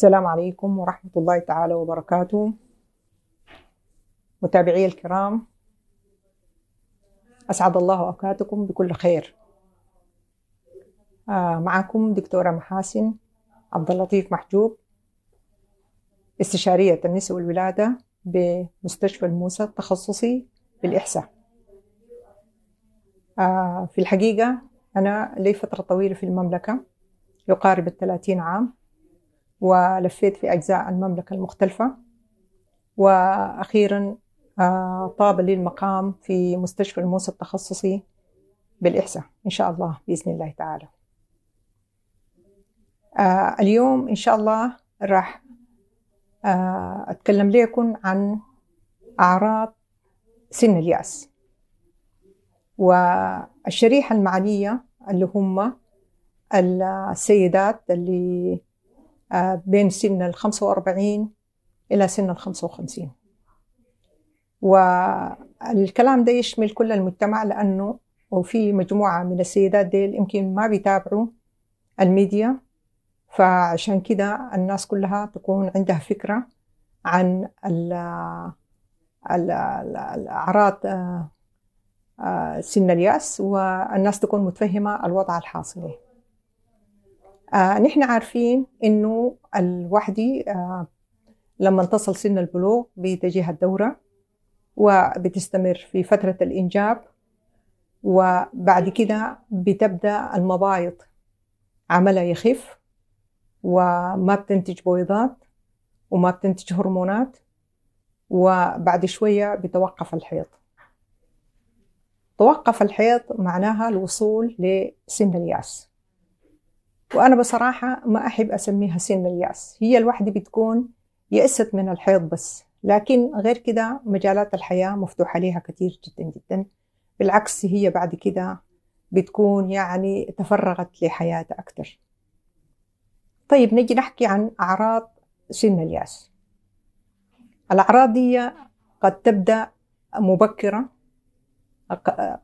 السلام عليكم ورحمة الله تعالى وبركاته متابعي الكرام أسعد الله أوقاتكم بكل خير آه، معكم دكتورة محاسن عبد اللطيف محجوب استشارية النساء والولادة بمستشفى الموسى التخصصي بالإحساء آه، في الحقيقة أنا لي فترة طويلة في المملكة يقارب الثلاثين عام ولفيت في أجزاء المملكة المختلفة وأخيرا آه، طاب لي المقام في مستشفى الموسى التخصصي بالإحساء إن شاء الله بإذن الله تعالى آه، اليوم إن شاء الله راح آه، أتكلم لكم عن أعراض سن اليأس والشريحة المعنية اللي هم السيدات اللي بين سن ال 45 إلى سن ال 55 والكلام ده يشمل كل المجتمع لأنه وفي مجموعة من السيدات ديل يمكن ما بيتابعوا الميديا فعشان كده الناس كلها تكون عندها فكرة عن الأعراض آه، آه، سن اليأس والناس تكون متفهمة الوضع الحاصل آه نحن عارفين انه الوحدي آه لما تصل سن البلوغ بتجيها الدوره وبتستمر في فتره الانجاب وبعد كده بتبدا المبايض عملها يخف وما بتنتج بويضات وما بتنتج هرمونات وبعد شويه بتوقف الحيض توقف الحيض معناها الوصول لسن الياس وأنا بصراحة ما أحب أسميها سن اليأس هي الواحدة بتكون يأست من الحيض بس لكن غير كده مجالات الحياة مفتوحة ليها كتير جدا جدا بالعكس هي بعد كده بتكون يعني تفرغت لحياتها أكتر طيب نجي نحكي عن أعراض سن اليأس الأعراض دي قد تبدأ مبكرة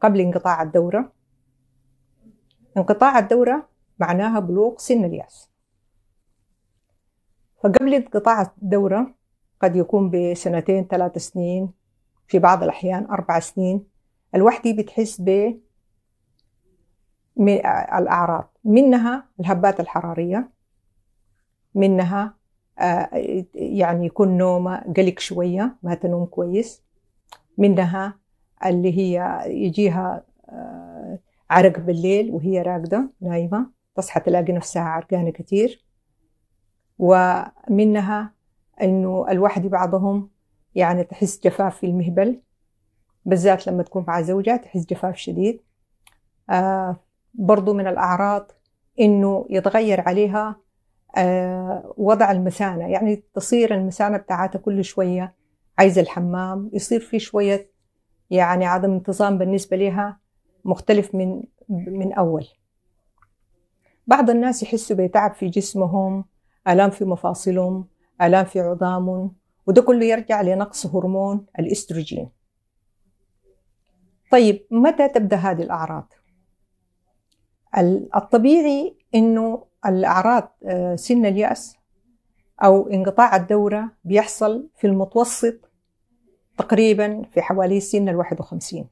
قبل انقطاع الدورة انقطاع الدورة معناها بلوغ سن اليأس فقبل انقطاع الدورة قد يكون بسنتين ثلاث سنين في بعض الأحيان أربع سنين الوحدة بتحس ب من الأعراض منها الهبات الحرارية منها آه، يعني يكون نومة قلق شوية ما تنوم كويس منها اللي هي يجيها آه، عرق بالليل وهي راقدة نايمة تصحى تلاقي نفسها عرقانة كتير ومنها إنه الواحد بعضهم يعني تحس جفاف في المهبل بالذات لما تكون مع زوجها تحس جفاف شديد آه برضو من الأعراض إنه يتغير عليها آه وضع المثانة يعني تصير المثانة بتاعتها كل شوية عايزة الحمام يصير في شوية يعني عدم انتظام بالنسبة لها مختلف من من أول بعض الناس يحسوا بتعب في جسمهم آلام في مفاصلهم آلام في عظامهم وده كله يرجع لنقص هرمون الاستروجين طيب متى تبدأ هذه الأعراض؟ الطبيعي أنه الأعراض آه، سن اليأس أو انقطاع الدورة بيحصل في المتوسط تقريبا في حوالي سن ال 51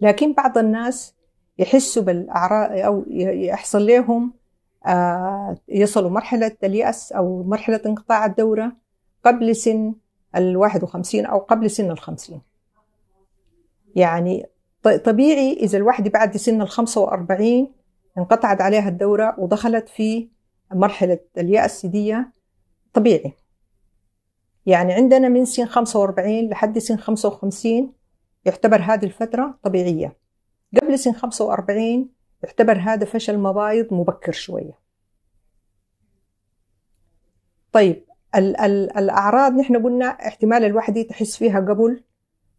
لكن بعض الناس يحسوا بالأعراض أو يحصل لهم آه، يصلوا مرحلة اليأس أو مرحلة انقطاع الدورة قبل سن ال 51 أو قبل سن ال 50 يعني طبيعي إذا الواحد بعد سن ال 45 انقطعت عليها الدورة ودخلت في مرحلة اليأس دي طبيعي يعني عندنا من سن 45 لحد سن 55 يعتبر هذه الفترة طبيعية قبل سن 45 يعتبر هذا فشل مبايض مبكر شوية طيب ال ال الأعراض نحن قلنا احتمال الوحدة تحس فيها قبل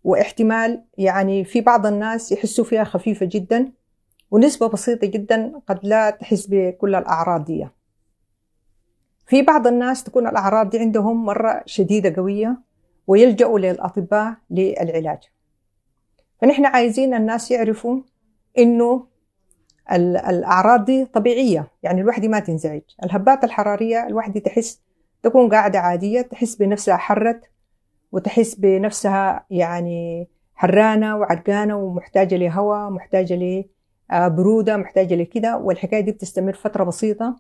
واحتمال يعني في بعض الناس يحسوا فيها خفيفة جدا ونسبة بسيطة جدا قد لا تحس بكل الأعراض دي في بعض الناس تكون الأعراض دي عندهم مرة شديدة قوية ويلجأوا للأطباء للعلاج فنحن عايزين الناس يعرفوا انه الاعراض دي طبيعيه يعني الوحده ما تنزعج الهبات الحراريه الوحده تحس تكون قاعده عاديه تحس بنفسها حرت وتحس بنفسها يعني حرانه وعرقانه ومحتاجه لهواء محتاجه لبروده آه، محتاجه لكده والحكايه دي بتستمر فتره بسيطه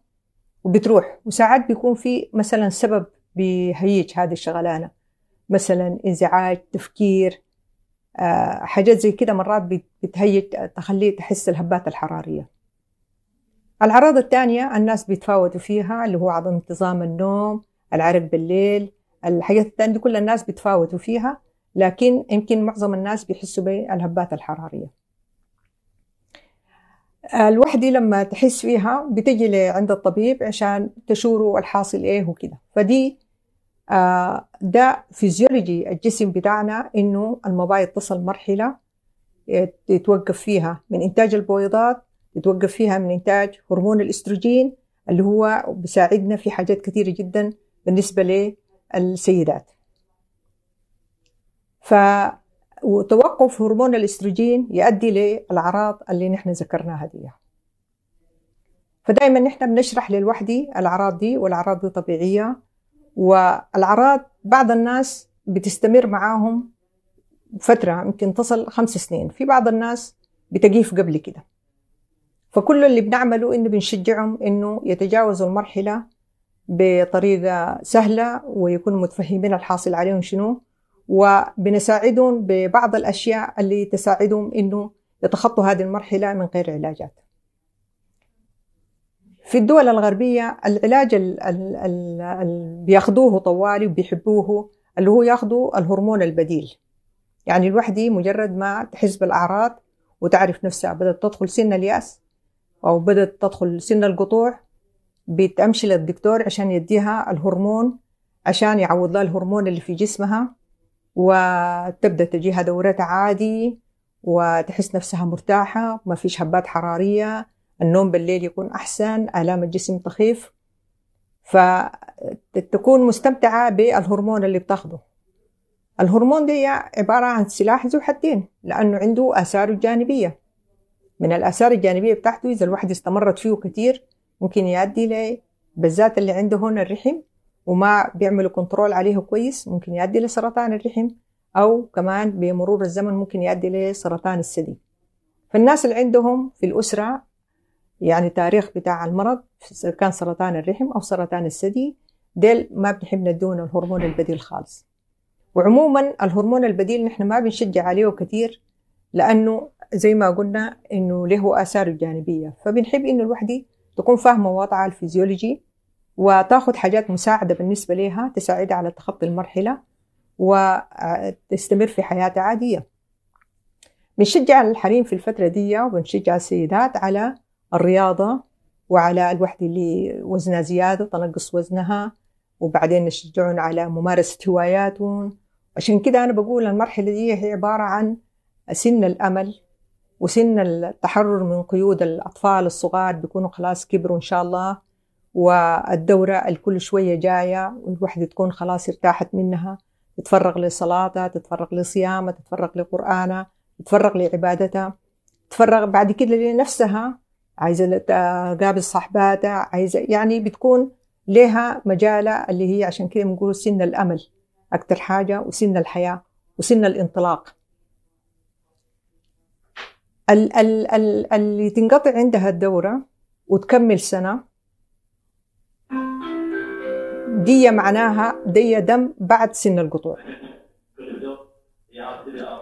وبتروح وساعات بيكون في مثلا سبب بيهيج هذه الشغلانه مثلا انزعاج تفكير آه، حاجات زي كده مرات بتهيج تخليه تحس الهبات الحرارية الأعراض الثانية الناس بيتفاوتوا فيها اللي هو عدم انتظام النوم العرق بالليل الحاجات الثانية دي كل الناس بيتفاوتوا فيها لكن يمكن معظم الناس بيحسوا بالهبات الحرارية الوحدة لما تحس فيها بتجي عند الطبيب عشان تشوره الحاصل ايه وكده فدي ده آه، فيزيولوجي الجسم بتاعنا انه المبايض تصل مرحله آه، يتوقف فيها من انتاج البويضات يتوقف فيها من انتاج هرمون الاستروجين اللي هو بيساعدنا في حاجات كثيره جدا بالنسبه للسيدات وتوقف هرمون الاستروجين يؤدي للاعراض اللي نحن ذكرناها دي فدائما نحن بنشرح للوحدي الاعراض دي والاعراض دي طبيعيه والأعراض بعض الناس بتستمر معاهم فترة يمكن تصل خمس سنين في بعض الناس بتقيف قبل كده فكل اللي بنعمله إنه بنشجعهم إنه يتجاوزوا المرحلة بطريقة سهلة ويكونوا متفهمين الحاصل عليهم شنو وبنساعدهم ببعض الأشياء اللي تساعدهم إنه يتخطوا هذه المرحلة من غير علاجات في الدول الغربية العلاج اللي بياخدوه طوالي وبيحبوه اللي هو ياخدوا الهرمون البديل يعني الوحدة مجرد ما تحس بالأعراض وتعرف نفسها بدأت تدخل سن اليأس أو بدأت تدخل سن القطوع بتمشي للدكتور عشان يديها الهرمون عشان يعوض لها الهرمون اللي في جسمها وتبدأ تجيها دورات عادي وتحس نفسها مرتاحة ما فيش هبات حرارية النوم بالليل يكون أحسن آلام الجسم تخيف فتكون مستمتعة بالهرمون اللي بتاخده الهرمون دي عبارة عن سلاح ذو حدين لأنه عنده آثاره الجانبية من الآثار الجانبية بتاعته إذا الواحد استمرت فيه كتير ممكن يؤدي ل بالذات اللي عنده هون الرحم وما بيعملوا كنترول عليه كويس ممكن يؤدي لسرطان الرحم أو كمان بمرور الزمن ممكن يؤدي لسرطان الثدي فالناس اللي عندهم في الأسرة يعني تاريخ بتاع المرض كان سرطان الرحم أو سرطان الثدي ديل ما بنحب ندون الهرمون البديل خالص وعموما الهرمون البديل نحن ما بنشجع عليه كثير لأنه زي ما قلنا إنه له آثاره الجانبية فبنحب إنه الوحدة تكون فاهمة وضعها الفيزيولوجي وتاخذ حاجات مساعدة بالنسبة لها تساعدها على تخطي المرحلة وتستمر في حياتها عادية بنشجع الحريم في الفترة دي وبنشجع السيدات على الرياضة وعلى الوحدة اللي وزنها زيادة تنقص وزنها وبعدين نشجعهم على ممارسة هواياتهم عشان كده أنا بقول المرحلة دي هي عبارة عن سن الأمل وسن التحرر من قيود الأطفال الصغار بيكونوا خلاص كبروا إن شاء الله والدورة الكل شوية جاية والوحدة تكون خلاص ارتاحت منها تتفرغ لصلاتها تتفرغ لصيامها تتفرغ لقرآنها تتفرغ لعبادتها تتفرغ بعد كده لنفسها عايزة تقابل صاحباتها عايزة يعني بتكون لها مجالة اللي هي عشان كده بنقول سن الأمل اكثر حاجة وسن الحياة وسن الانطلاق ال ال ال اللي تنقطع عندها الدورة وتكمل سنة دي معناها دي دم بعد سن القطوع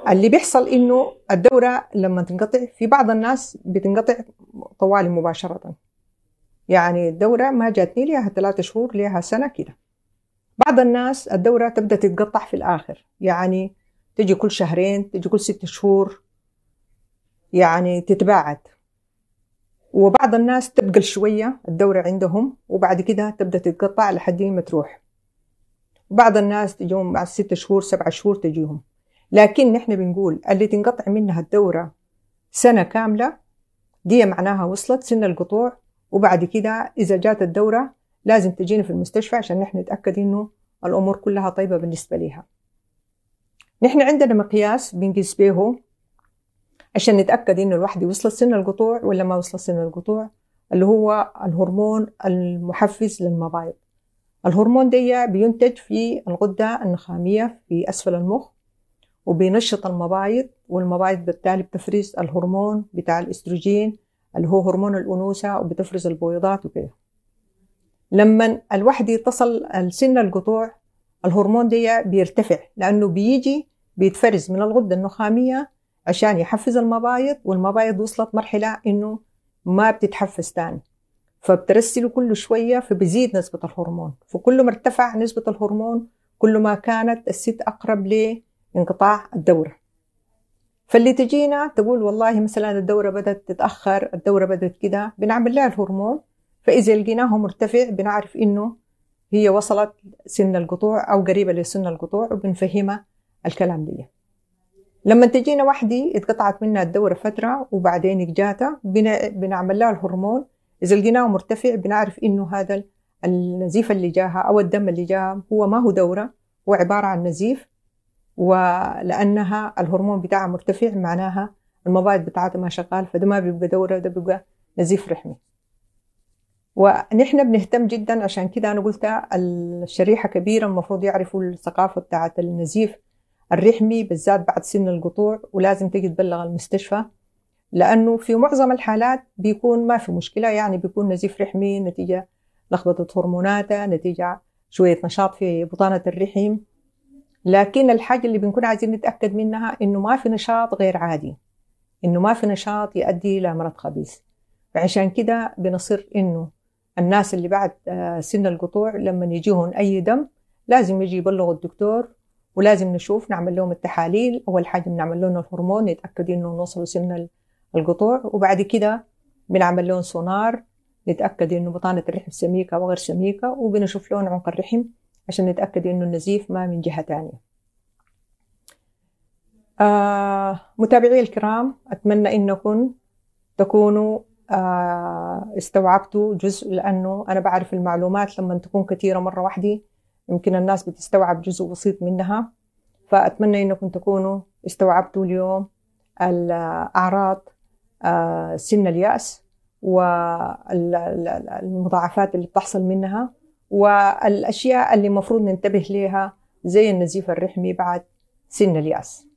اللي بيحصل انه الدوره لما تنقطع في بعض الناس بتنقطع طوالي مباشرة يعني الدورة ما جاتني ليها ثلاثة شهور ليها سنة كده بعض الناس الدورة تبدأ تتقطع في الآخر يعني تجي كل شهرين تجي كل ست شهور يعني تتباعد وبعض الناس تبقى شوية الدورة عندهم وبعد كده تبدأ تتقطع لحد ما تروح بعض الناس تجيهم بعد ست شهور سبعة شهور تجيهم لكن نحن بنقول اللي تنقطع منها الدورة سنة كاملة دي معناها وصلت سن القطوع وبعد كده إذا جات الدورة لازم تجينا في المستشفى عشان نحن نتأكد إنه الأمور كلها طيبة بالنسبة ليها نحن عندنا مقياس بنقيس به عشان نتأكد إنه الوحدة وصلت سن القطوع ولا ما وصلت سن القطوع اللي هو الهرمون المحفز للمبايض الهرمون دي بينتج في الغدة النخامية في أسفل المخ وبينشط المبايض والمبايض بالتالي بتفريز الهرمون بتاع الاستروجين اللي هو هرمون الأنوثة وبتفرز البويضات وكده لما الوحدة تصل لسن القطوع الهرمون ده بيرتفع لأنه بيجي بيتفرز من الغدة النخامية عشان يحفز المبايض والمبايض وصلت مرحلة إنه ما بتتحفز تاني فبترسله كل شوية فبزيد نسبة الهرمون فكل ما ارتفع نسبة الهرمون كل ما كانت الست أقرب ليه انقطاع الدورة فاللي تجينا تقول والله مثلا الدورة بدأت تتأخر الدورة بدأت كده بنعمل لها الهرمون فإذا لقيناه مرتفع بنعرف إنه هي وصلت سن القطوع أو قريبة لسن القطوع وبنفهمها الكلام دي لما تجينا واحدة اتقطعت منها الدورة فترة وبعدين جاتها بنعمل لها الهرمون إذا لقيناه مرتفع بنعرف إنه هذا النزيف اللي جاها أو الدم اللي جاها هو ما هو دورة هو عبارة عن نزيف ولانها الهرمون بتاعها مرتفع معناها المبايض بتاعتها ما شغال فده ما بيبقى دوره ده بيبقى نزيف رحمي ونحن بنهتم جدا عشان كده انا قلت الشريحه كبيره المفروض يعرفوا الثقافه بتاعت النزيف الرحمي بالذات بعد سن القطوع ولازم تجي تبلغ المستشفى لانه في معظم الحالات بيكون ما في مشكله يعني بيكون نزيف رحمي نتيجه لخبطه هرموناته نتيجه شويه نشاط في بطانه الرحم لكن الحاجة اللي بنكون عايزين نتأكد منها إنه ما في نشاط غير عادي إنه ما في نشاط يؤدي إلى مرض خبيث فعشان كده بنصر إنه الناس اللي بعد آه، سن القطوع لما يجيهم أي دم لازم يجي يبلغوا الدكتور ولازم نشوف نعمل لهم التحاليل أول حاجة بنعمل لهم الهرمون نتأكد إنه وصلوا سن القطوع وبعد كده بنعمل لهم سونار نتأكد إنه بطانة الرحم سميكة وغير سميكة وبنشوف لون عنق الرحم عشان نتأكد إنه النزيف ما من جهة تانية آه متابعي الكرام أتمنى إنكم تكونوا آه استوعبتوا جزء لأنه أنا بعرف المعلومات لما تكون كثيرة مرة واحدة يمكن الناس بتستوعب جزء بسيط منها فأتمنى إنكم تكونوا استوعبتوا اليوم الأعراض آه سن اليأس والمضاعفات اللي بتحصل منها والأشياء اللي المفروض ننتبه لها زي النزيف الرحمي بعد سن اليأس